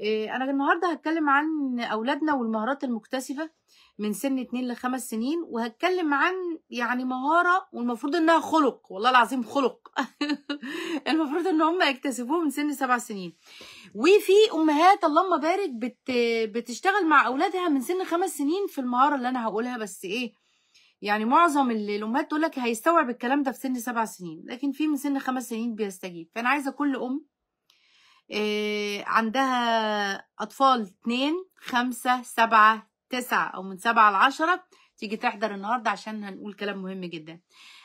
آه، انا النهارده هتكلم عن اولادنا والمهارات المكتسبه من سن 2 ل 5 سنين وهتكلم عن يعني مهاره والمفروض انها خلق والله العظيم خلق المفروض ان هم يكتسبوه من سن 7 سنين وفي امهات اللهم بارك بت بتشتغل مع اولادها من سن 5 سنين في المهاره اللي انا هقولها بس ايه يعني معظم الامهات تقول لك هيستوعب الكلام ده في سن 7 سنين لكن في من سن 5 سنين بيستجيب فانا عايزه كل ام آه، عندها أطفال اتنين خمسة سبعة تسعة أو من سبعة لعشرة تيجي تحضر النهاردة عشان هنقول كلام مهم جدا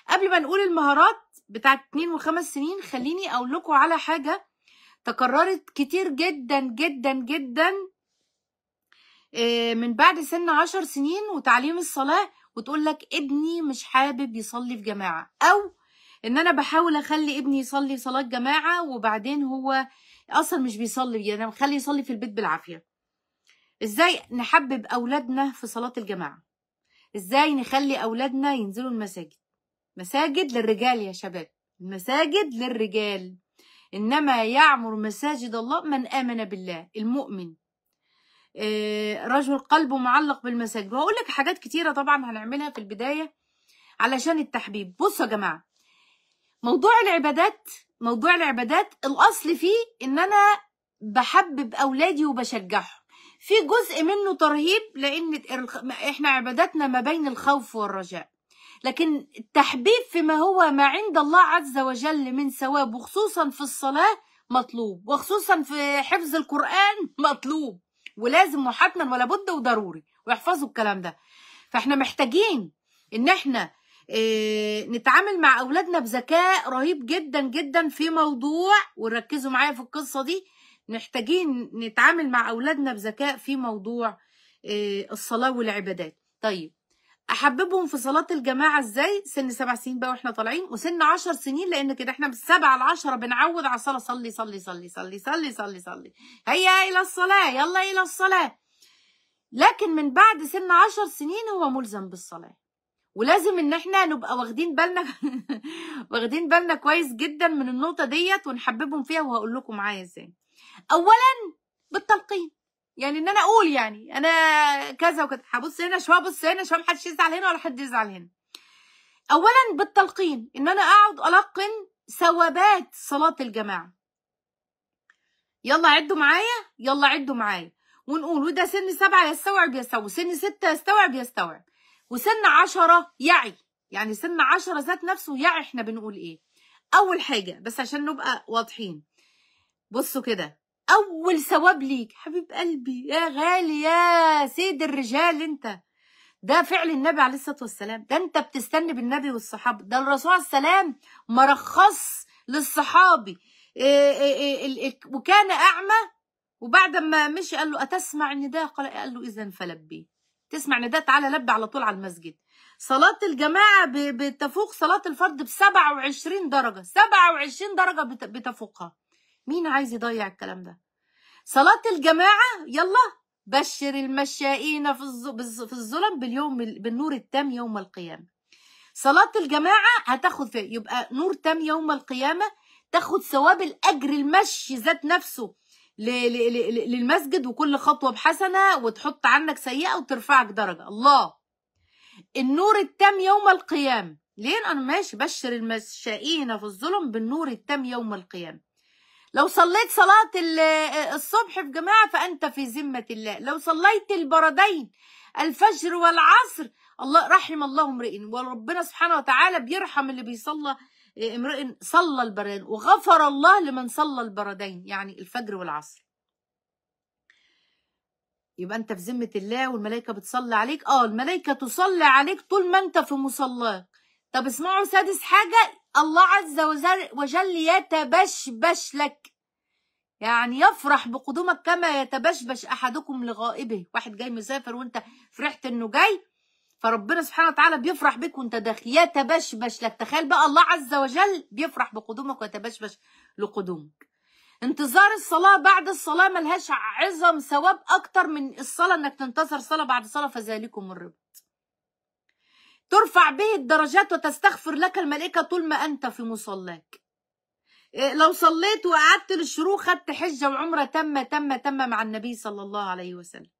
قبل ما نقول المهارات بتاعت اتنين وخمس سنين خليني أقول لكم على حاجة تكررت كتير جدا جدا جدا آه، من بعد سن عشر سنين وتعليم الصلاة وتقول لك ابني مش حابب يصلي في جماعة أو إن أنا بحاول أخلي ابني يصلي صلاة جماعة وبعدين هو اصلا مش بيصلي يعني خليه يصلي في البيت بالعافيه ازاي نحبب اولادنا في صلاه الجماعه ازاي نخلي اولادنا ينزلوا المساجد مساجد للرجال يا شباب مساجد للرجال انما يعمر مساجد الله من امن بالله المؤمن آه، رجل قلبه معلق بالمساجد واقول لك حاجات كتيره طبعا هنعملها في البدايه علشان التحبيب بصوا يا جماعه موضوع العبادات موضوع العبادات الاصل فيه ان انا بحبب اولادي وبشجعهم في جزء منه ترهيب لان احنا عباداتنا ما بين الخوف والرجاء لكن التحبيب فيما هو ما عند الله عز وجل من ثواب وخصوصا في الصلاه مطلوب وخصوصا في حفظ القران مطلوب ولازم وحتما ولا بد وضروري ويحفظوا الكلام ده فاحنا محتاجين ان احنا آه، نتعامل مع اولادنا بذكاء رهيب جدا جدا في موضوع وركزوا معايا في القصه دي محتاجين نتعامل مع اولادنا بذكاء في موضوع آه، الصلاه والعبادات طيب احببهم في صلاه الجماعه ازاي سن سبع سنين بقى واحنا طالعين وسن عشر سنين لان كده احنا من السبعه 10 بنعود على الصلاه صلي صلي صلي صلي صلي صلي صلي هيا الى الصلاه يلا الى الصلاه لكن من بعد سن عشر سنين هو ملزم بالصلاه ولازم ان احنا نبقى واخدين بالنا واخدين بالنا كويس جدا من النقطه ديت ونحببهم فيها وهقول لكم معايا ازاي اولا بالتلقين يعني ان انا اقول يعني انا كذا وكذا هبص هنا شويه ابص هنا شويه محدش يزعل هنا ولا حد يزعل هنا اولا بالتلقين ان انا اقعد القن ثوابات صلاه الجماعه يلا عدوا معايا يلا عدوا معايا ونقول وده سن سبعة يستوعب يستوعب سن ستة يستوعب يستوعب وسن عشرة يعي يعني سن عشرة ذات نفسه يعي احنا بنقول ايه اول حاجة بس عشان نبقى واضحين بصوا كده اول ثواب ليك حبيب قلبي يا غالي يا سيد الرجال انت ده فعل النبي عليه الصلاه والسلام ده انت بتستنى بالنبي والصحابه ده الرسول عليه السلام مرخص للصحابي إيه، إيه، إيه، وكان اعمى وبعد ما مشي قال له اتسمع النداء قال له اذا فلبيه تسمع نداء تعالى لب على طول على المسجد صلاة الجماعة بتفوق صلاة الفرد ب 27 درجة 27 درجة بتفوقها مين عايز يضيع الكلام ده صلاة الجماعة يلا بشر المشائين في الظلم باليوم بالنور التام يوم القيامة صلاة الجماعة هتاخد فيه. يبقى نور تام يوم القيامة تاخد ثواب الأجر المشي ذات نفسه للمسجد وكل خطوة بحسنة وتحط عنك سيئة وترفعك درجة الله النور التام يوم القيامة ليه أنا ماشي بشر المشائين في الظلم بالنور التام يوم القيامة لو صليت صلاة الصبح في جماعة فأنت في ذمة الله لو صليت البردين الفجر والعصر الله رحم الله امرئ وربنا سبحانه وتعالى بيرحم اللي بيصلى إيه، امرئ صلى البردين وغفر الله لمن صلى البردين يعني الفجر والعصر يبقى انت في ذمه الله والملائكه بتصلي عليك اه الملائكه تصلي عليك طول ما انت في مصلاك طب اسمعوا سادس حاجه الله عز وجل يتبشبش لك يعني يفرح بقدومك كما يتبشبش احدكم لغائبه واحد جاي مسافر وانت فرحت انه جاي فربنا سبحانه وتعالى بيفرح بك وانت داخل يتبشبش لك تخيل بقى الله عز وجل بيفرح بقدومك ويتبشبش لقدومك انتظار الصلاة بعد الصلاة ملهاش عظم ثواب أكتر من الصلاة إنك تنتظر صلاة بعد صلاة فذلكم الربط ترفع به الدرجات وتستغفر لك الملائكة طول ما أنت في مصلاك إيه، لو صليت وقعدت للشروق خدت حجة وعمرة تامة تامة تامة مع النبي صلى الله عليه وسلم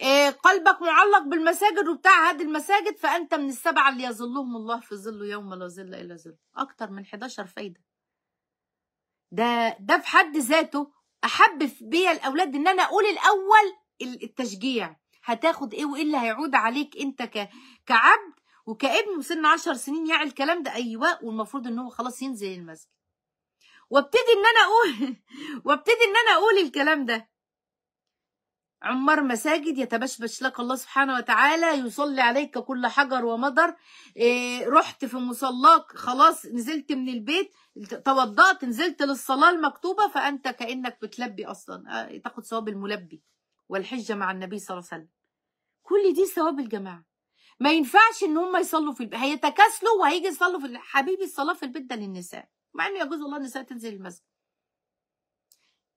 إيه، قلبك معلق بالمساجد وبتاع هذه المساجد فانت من السبعه اللي يظلهم الله في ظله يوم لا ظل الا ظل اكتر من 11 فايده ده ده في حد ذاته احب بيا الاولاد ان انا اقول الاول التشجيع هتاخد ايه وايه اللي هيعود عليك انت ك... كعبد وكابن وسن 10 سنين يعي الكلام ده ايوه والمفروض ان هو خلاص ينزل المسجد وابتدي ان انا اقول وابتدي ان انا اقول الكلام ده عمار مساجد يتبشبش لك الله سبحانه وتعالى يصلي عليك كل حجر ومضر إيه رحت في مصلاك خلاص نزلت من البيت توضأت نزلت للصلاة المكتوبة فأنت كأنك بتلبي أصلا آه، تاخد ثواب الملبي والحجة مع النبي صلى الله عليه وسلم كل دي ثواب الجماعة ما ينفعش ان هم يصلوا في البيت هيتكاسلوا وهيجي يصلوا في حبيبي الصلاة في البيت ده للنساء مع انه يجوز الله النساء تنزل المسجد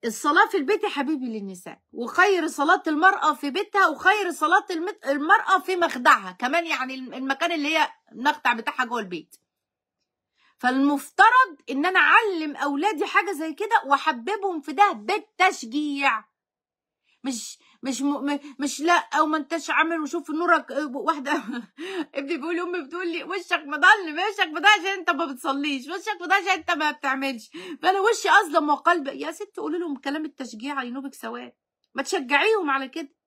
الصلاة في البيت يا حبيبي للنساء وخير صلاة المرأة في بيتها وخير صلاة المرأة في مخدعها كمان يعني المكان اللي هي المخدع بتاعها جوه البيت فالمفترض ان انا اعلم اولادي حاجة زي كده واحببهم في ده بالتشجيع مش مش م... مش لا او ما انتش عامل وشوف نورك آه، واحده ابني بيقول امي بتقول لي وشك مضل وشك مضل عشان انت ما بتصليش وشك مضل عشان انت ما بتعملش فانا وشي اظلم وقلب يا ست قولي لهم كلام التشجيع ينوبك سواد ما تشجعيهم على كده